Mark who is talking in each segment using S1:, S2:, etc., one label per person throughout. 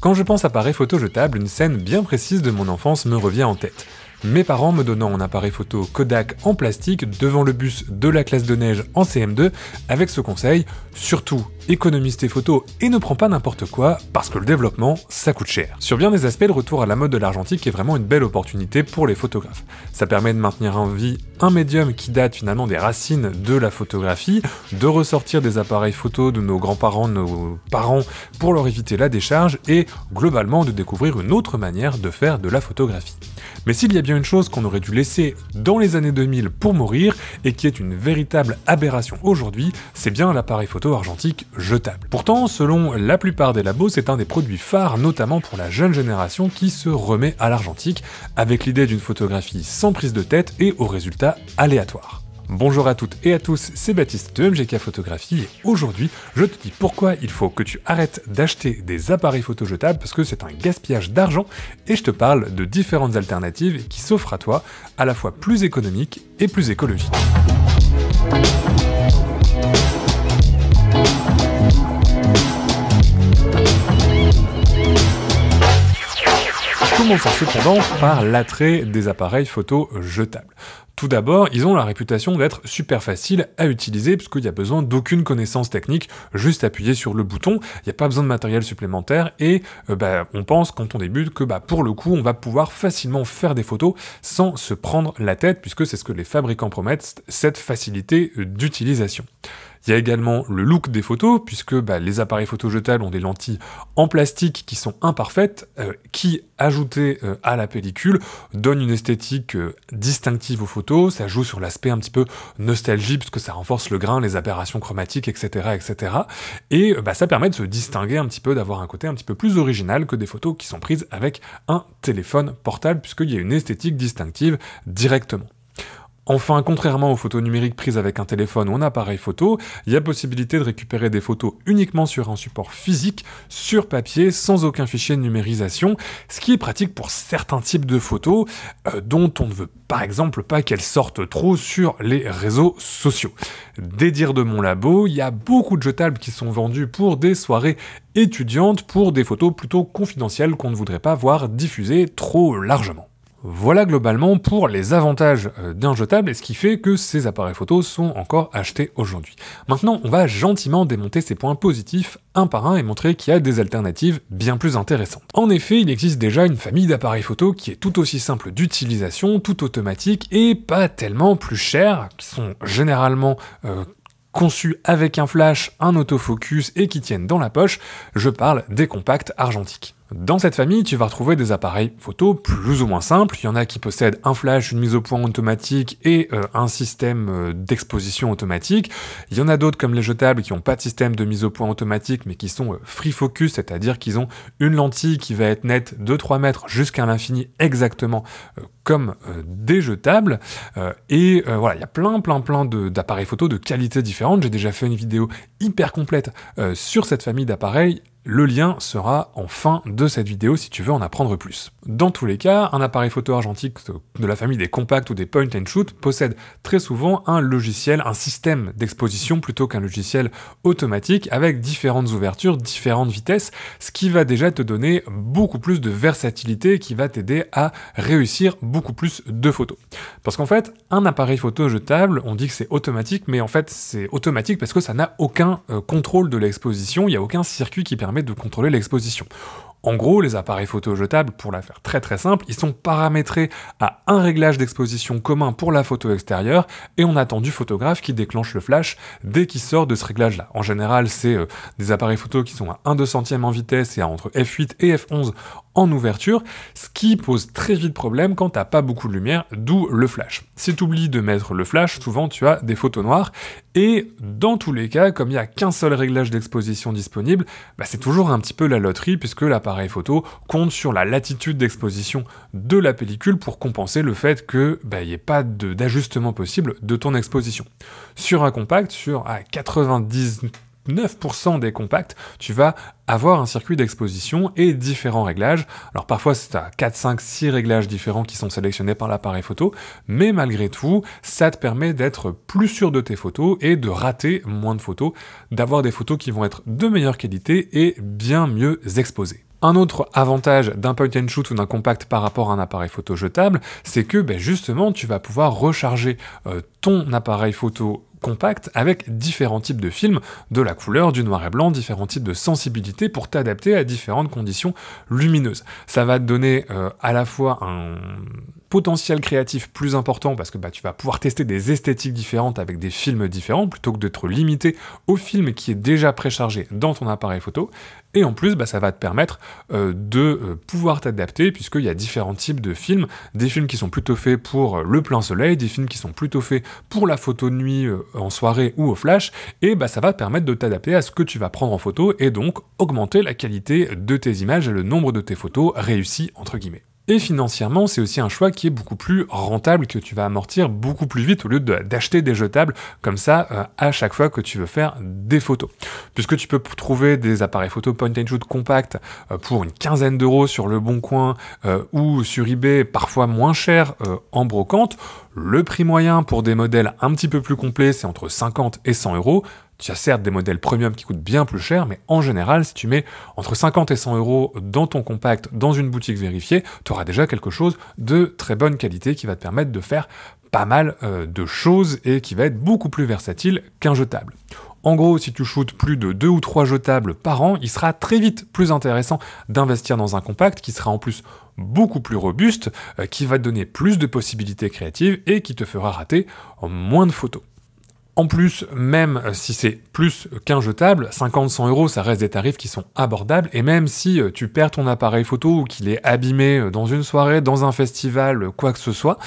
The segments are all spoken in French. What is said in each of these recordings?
S1: Quand je pense appareil photo jetable, une scène bien précise de mon enfance me revient en tête mes parents me donnant un appareil photo Kodak en plastique devant le bus de la classe de neige en CM2 avec ce conseil, surtout économise tes photos et ne prends pas n'importe quoi parce que le développement ça coûte cher. Sur bien des aspects, le retour à la mode de l'argentique est vraiment une belle opportunité pour les photographes. Ça permet de maintenir en vie un médium qui date finalement des racines de la photographie, de ressortir des appareils photos de nos grands-parents, de nos parents pour leur éviter la décharge et globalement de découvrir une autre manière de faire de la photographie. Mais s'il y a bien une chose qu'on aurait dû laisser dans les années 2000 pour mourir, et qui est une véritable aberration aujourd'hui, c'est bien l'appareil photo argentique jetable. Pourtant, selon la plupart des labos, c'est un des produits phares, notamment pour la jeune génération qui se remet à l'argentique, avec l'idée d'une photographie sans prise de tête et aux résultats aléatoires. Bonjour à toutes et à tous, c'est Baptiste de MGK Photographie et aujourd'hui je te dis pourquoi il faut que tu arrêtes d'acheter des appareils photo jetables parce que c'est un gaspillage d'argent et je te parle de différentes alternatives qui s'offrent à toi à la fois plus économiques et plus écologiques. Commençons cependant par l'attrait des appareils photo jetables. Tout d'abord, ils ont la réputation d'être super faciles à utiliser puisqu'il n'y a besoin d'aucune connaissance technique, juste appuyer sur le bouton, il n'y a pas besoin de matériel supplémentaire et euh, bah, on pense quand on débute que bah, pour le coup on va pouvoir facilement faire des photos sans se prendre la tête puisque c'est ce que les fabricants promettent, cette facilité euh, d'utilisation. Il y a également le look des photos, puisque bah, les appareils photo ont des lentilles en plastique qui sont imparfaites, euh, qui, ajoutées euh, à la pellicule, donnent une esthétique euh, distinctive aux photos. Ça joue sur l'aspect un petit peu nostalgie, puisque ça renforce le grain, les aberrations chromatiques, etc. etc. Et bah, ça permet de se distinguer un petit peu, d'avoir un côté un petit peu plus original que des photos qui sont prises avec un téléphone portable, puisqu'il y a une esthétique distinctive directement. Enfin, contrairement aux photos numériques prises avec un téléphone ou un appareil photo, il y a possibilité de récupérer des photos uniquement sur un support physique, sur papier, sans aucun fichier de numérisation, ce qui est pratique pour certains types de photos euh, dont on ne veut par exemple pas qu'elles sortent trop sur les réseaux sociaux. Dédire de mon labo, il y a beaucoup de jetables qui sont vendus pour des soirées étudiantes pour des photos plutôt confidentielles qu'on ne voudrait pas voir diffusées trop largement. Voilà globalement pour les avantages euh, d'un jetable et ce qui fait que ces appareils photos sont encore achetés aujourd'hui. Maintenant, on va gentiment démonter ces points positifs un par un et montrer qu'il y a des alternatives bien plus intéressantes. En effet, il existe déjà une famille d'appareils photos qui est tout aussi simple d'utilisation, tout automatique et pas tellement plus cher, qui sont généralement euh, conçus avec un flash, un autofocus et qui tiennent dans la poche, je parle des compacts argentiques. Dans cette famille, tu vas retrouver des appareils photo plus ou moins simples. Il y en a qui possèdent un flash, une mise au point automatique et euh, un système euh, d'exposition automatique. Il y en a d'autres comme les jetables qui n'ont pas de système de mise au point automatique mais qui sont euh, free focus, c'est-à-dire qu'ils ont une lentille qui va être nette de 3 mètres jusqu'à l'infini exactement comme euh, des jetables. Euh, et euh, voilà, il y a plein, plein, plein d'appareils photos de qualités différentes. J'ai déjà fait une vidéo hyper complète sur cette famille d'appareils. Le lien sera en fin de cette vidéo si tu veux en apprendre plus. Dans tous les cas, un appareil photo argentique de la famille des compacts ou des point and shoot possède très souvent un logiciel, un système d'exposition plutôt qu'un logiciel automatique avec différentes ouvertures, différentes vitesses, ce qui va déjà te donner beaucoup plus de versatilité qui va t'aider à réussir beaucoup plus de photos. Parce qu'en fait, un appareil photo jetable, on dit que c'est automatique, mais en fait c'est automatique parce que ça n'a aucun euh, contrôle de l'exposition, il n'y a aucun circuit qui permet de contrôler l'exposition. En gros, les appareils photo jetables, pour la faire très très simple, ils sont paramétrés à un réglage d'exposition commun pour la photo extérieure et on attend du photographe qui déclenche le flash dès qu'il sort de ce réglage-là. En général, c'est euh, des appareils photo qui sont à 1 2 centième en vitesse et à entre f8 et f11 en ouverture, ce qui pose très vite problème quand t'as pas beaucoup de lumière, d'où le flash. Si tu oublies de mettre le flash, souvent tu as des photos noires, et dans tous les cas, comme il n'y a qu'un seul réglage d'exposition disponible, bah, c'est toujours un petit peu la loterie, puisque l'appareil photo compte sur la latitude d'exposition de la pellicule pour compenser le fait que bah, n'y ait pas d'ajustement possible de ton exposition. Sur un compact, sur à 90 9% des compacts, tu vas avoir un circuit d'exposition et différents réglages. Alors parfois c'est à 4, 5, 6 réglages différents qui sont sélectionnés par l'appareil photo, mais malgré tout, ça te permet d'être plus sûr de tes photos et de rater moins de photos, d'avoir des photos qui vont être de meilleure qualité et bien mieux exposées. Un autre avantage d'un point and shoot ou d'un compact par rapport à un appareil photo jetable, c'est que ben, justement tu vas pouvoir recharger euh, ton appareil photo compact avec différents types de films, de la couleur, du noir et blanc, différents types de sensibilité pour t'adapter à différentes conditions lumineuses. Ça va te donner euh, à la fois un potentiel créatif plus important parce que bah, tu vas pouvoir tester des esthétiques différentes avec des films différents plutôt que d'être limité au film qui est déjà préchargé dans ton appareil photo. Et en plus, bah, ça va te permettre euh, de euh, pouvoir t'adapter puisqu'il y a différents types de films, des films qui sont plutôt faits pour le plein soleil, des films qui sont plutôt faits pour la photo de nuit en soirée ou au flash, et bah, ça va permettre de t'adapter à ce que tu vas prendre en photo et donc augmenter la qualité de tes images et le nombre de tes photos réussies entre guillemets. Et financièrement, c'est aussi un choix qui est beaucoup plus rentable, que tu vas amortir beaucoup plus vite au lieu d'acheter des jetables comme ça euh, à chaque fois que tu veux faire des photos. Puisque tu peux trouver des appareils photo point and shoot compacts euh, pour une quinzaine d'euros sur le bon coin euh, ou sur eBay, parfois moins cher en brocante, le prix moyen pour des modèles un petit peu plus complets, c'est entre 50 et 100 euros. Tu as certes des modèles premium qui coûtent bien plus cher, mais en général, si tu mets entre 50 et 100 euros dans ton compact, dans une boutique vérifiée, tu auras déjà quelque chose de très bonne qualité qui va te permettre de faire pas mal euh, de choses et qui va être beaucoup plus versatile qu'un jetable. En gros, si tu shootes plus de 2 ou 3 jetables par an, il sera très vite plus intéressant d'investir dans un compact qui sera en plus beaucoup plus robuste, euh, qui va te donner plus de possibilités créatives et qui te fera rater moins de photos. En plus, même si c'est plus qu'un jetable, 50-100 euros, ça reste des tarifs qui sont abordables. Et même si euh, tu perds ton appareil photo ou qu'il est abîmé euh, dans une soirée, dans un festival, quoi que ce soit,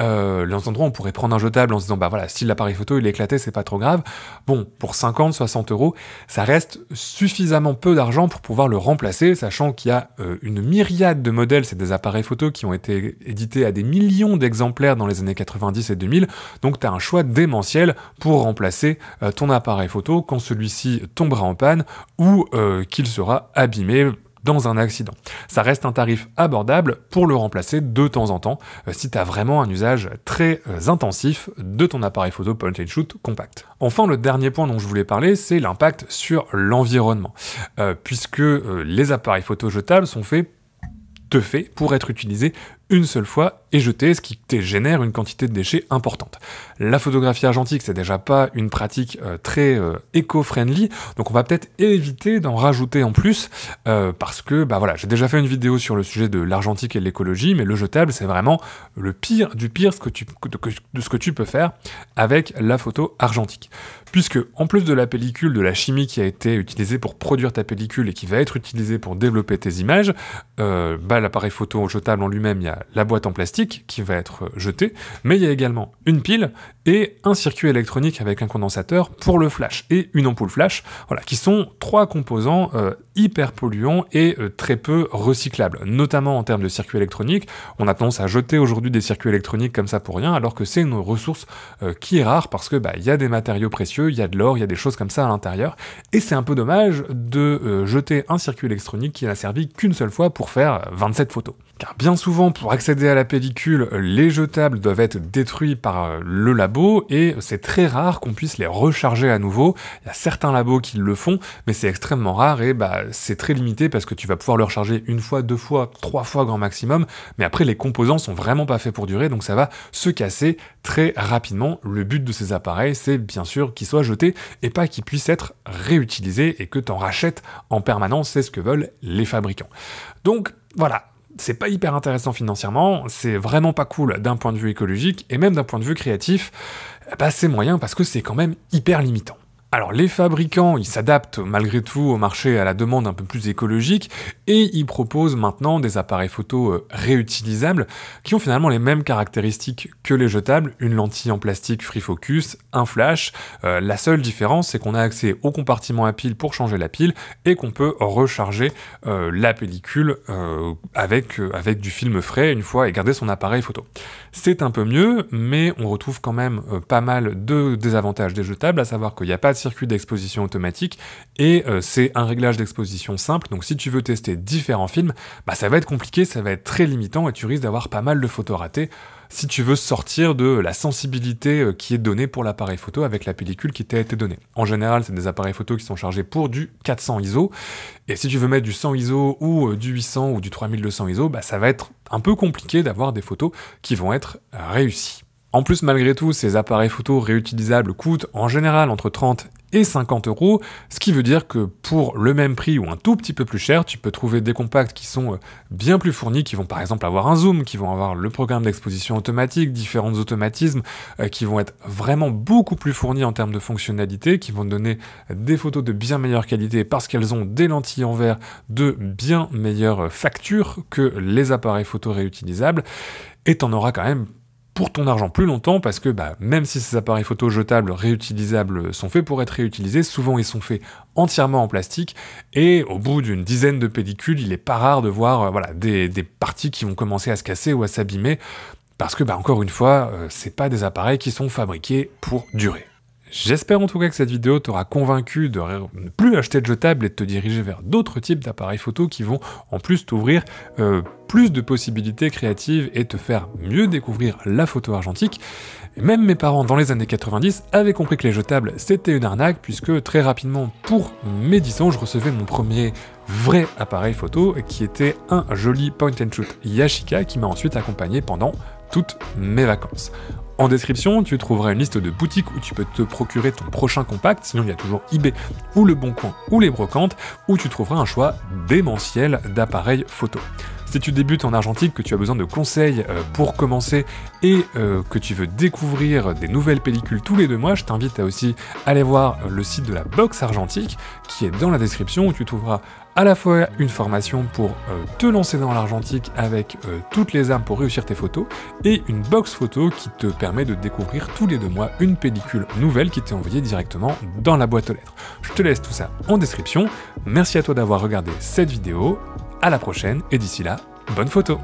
S1: euh, endroits on pourrait prendre un jetable en se disant bah voilà, si l'appareil photo il est éclaté, c'est pas trop grave. Bon, pour 50-60 euros, ça reste suffisamment peu d'argent pour pouvoir le remplacer, sachant qu'il y a euh, une myriade de modèles, c'est des appareils photo qui ont été édités à des millions d'exemplaires dans les années 90 et 2000. Donc tu as un choix démentiel pour remplacer euh, ton appareil photo quand celui-ci tombera en panne ou euh, qu'il sera abîmé dans un accident. Ça reste un tarif abordable pour le remplacer de temps en temps euh, si tu as vraiment un usage très intensif de ton appareil photo point and shoot compact. Enfin, le dernier point dont je voulais parler, c'est l'impact sur l'environnement, puisque les appareils photo jetables sont faits de fait pour être utilisés une seule fois et jeter, ce qui génère une quantité de déchets importante. La photographie argentique, c'est déjà pas une pratique euh, très euh, éco-friendly, donc on va peut-être éviter d'en rajouter en plus, euh, parce que, bah voilà, j'ai déjà fait une vidéo sur le sujet de l'argentique et l'écologie, mais le jetable, c'est vraiment le pire du pire ce que tu, de ce que tu peux faire avec la photo argentique puisque en plus de la pellicule, de la chimie qui a été utilisée pour produire ta pellicule et qui va être utilisée pour développer tes images, euh, bah, l'appareil photo jetable en lui-même, il y a la boîte en plastique qui va être euh, jetée, mais il y a également une pile et un circuit électronique avec un condensateur pour le flash et une ampoule flash, voilà, qui sont trois composants euh, hyper polluants et très peu recyclables, notamment en termes de circuits électroniques. On a tendance à jeter aujourd'hui des circuits électroniques comme ça pour rien, alors que c'est une ressource qui est rare parce que bah, il y a des matériaux précieux il y a de l'or, il y a des choses comme ça à l'intérieur, et c'est un peu dommage de euh, jeter un circuit électronique qui n'a servi qu'une seule fois pour faire 27 euh, photos. Car bien souvent, pour accéder à la pellicule, les jetables doivent être détruits par euh, le labo, et c'est très rare qu'on puisse les recharger à nouveau. Il y a certains labos qui le font, mais c'est extrêmement rare, et bah, c'est très limité parce que tu vas pouvoir le recharger une fois, deux fois, trois fois grand maximum, mais après les composants sont vraiment pas faits pour durer, donc ça va se casser très rapidement. Le but de ces appareils, c'est bien sûr qu'ils soit jeté et pas qu'il puisse être réutilisé et que tu en rachètes en permanence, c'est ce que veulent les fabricants. Donc voilà, c'est pas hyper intéressant financièrement, c'est vraiment pas cool d'un point de vue écologique et même d'un point de vue créatif, bah c'est moyen parce que c'est quand même hyper limitant. Alors les fabricants, ils s'adaptent malgré tout au marché à la demande un peu plus écologique et ils proposent maintenant des appareils photo euh, réutilisables qui ont finalement les mêmes caractéristiques que les jetables, une lentille en plastique free focus, un flash. Euh, la seule différence, c'est qu'on a accès au compartiment à pile pour changer la pile et qu'on peut recharger euh, la pellicule avec, avec du film frais une fois et garder son appareil photo. C'est un peu mieux, mais on retrouve quand même pas mal de désavantages des jetables, à savoir qu'il n'y a pas de circuit d'exposition automatique et euh, c'est un réglage d'exposition simple. Donc si tu veux tester différents films, bah, ça va être compliqué, ça va être très limitant et tu risques d'avoir pas mal de photos ratées si tu veux sortir de la sensibilité euh, qui est donnée pour l'appareil photo avec la pellicule qui t'a été donnée. En général, c'est des appareils photo qui sont chargés pour du 400 ISO, et si tu veux mettre du 100 ISO ou euh, du 800 ou du 3200 ISO, bah, ça va être un peu compliqué d'avoir des photos qui vont être réussies. En plus, malgré tout, ces appareils photo réutilisables coûtent en général entre 30 et 50 euros, ce qui veut dire que pour le même prix ou un tout petit peu plus cher, tu peux trouver des compacts qui sont euh, bien plus fournis, qui vont par exemple avoir un zoom, qui vont avoir le programme d'exposition automatique, différents automatismes, euh, qui vont être vraiment beaucoup plus fournis en termes de fonctionnalités, qui vont donner des photos de bien meilleure qualité parce qu'elles ont des lentilles en verre de bien meilleure facture que les appareils photo réutilisables et t'en auras quand même pour ton argent plus longtemps parce que bah, même si ces appareils photo jetables réutilisables sont faits pour être réutilisés, souvent ils sont faits entièrement en plastique et au bout d'une dizaine de pédicules, il est pas rare de voir euh, voilà, des, des, parties qui vont commencer à se casser ou à s'abîmer parce que bah, encore une fois, euh, c'est pas des appareils qui sont fabriqués pour durer. J'espère en tout cas que cette vidéo t'aura convaincu de ne plus acheter de jetables et de te diriger vers d'autres types d'appareils photo qui vont en plus t'ouvrir euh, plus de possibilités créatives et te faire mieux découvrir la photo argentique. même mes parents dans les années 90 avaient compris que les jetables c'était une arnaque puisque très rapidement pour mes 10 ans je recevais mon premier vrai appareil photo qui était un joli point and shoot Yashica qui m'a ensuite accompagné pendant toutes mes vacances. En description, tu trouveras une liste de boutiques où tu peux te procurer ton prochain compact, sinon il y a toujours eBay ou Le Bon Coin ou les brocantes, où tu trouveras un choix démentiel d'appareils photo. Si tu débutes en argentique, que tu as besoin de conseils euh, pour commencer et euh, que tu veux découvrir des nouvelles pellicules tous les deux mois, je t'invite à aussi aller voir le site de la box argentique qui est dans la description où tu trouveras à la fois une formation pour euh, te lancer dans l'argentique avec toutes les armes pour réussir tes photos et une box photo qui te permet de découvrir tous les deux mois une pellicule nouvelle qui t'est envoyée directement dans la boîte aux lettres. Je te laisse tout ça en description. Merci à toi d'avoir regardé cette vidéo à la prochaine et d'ici là, bonne photo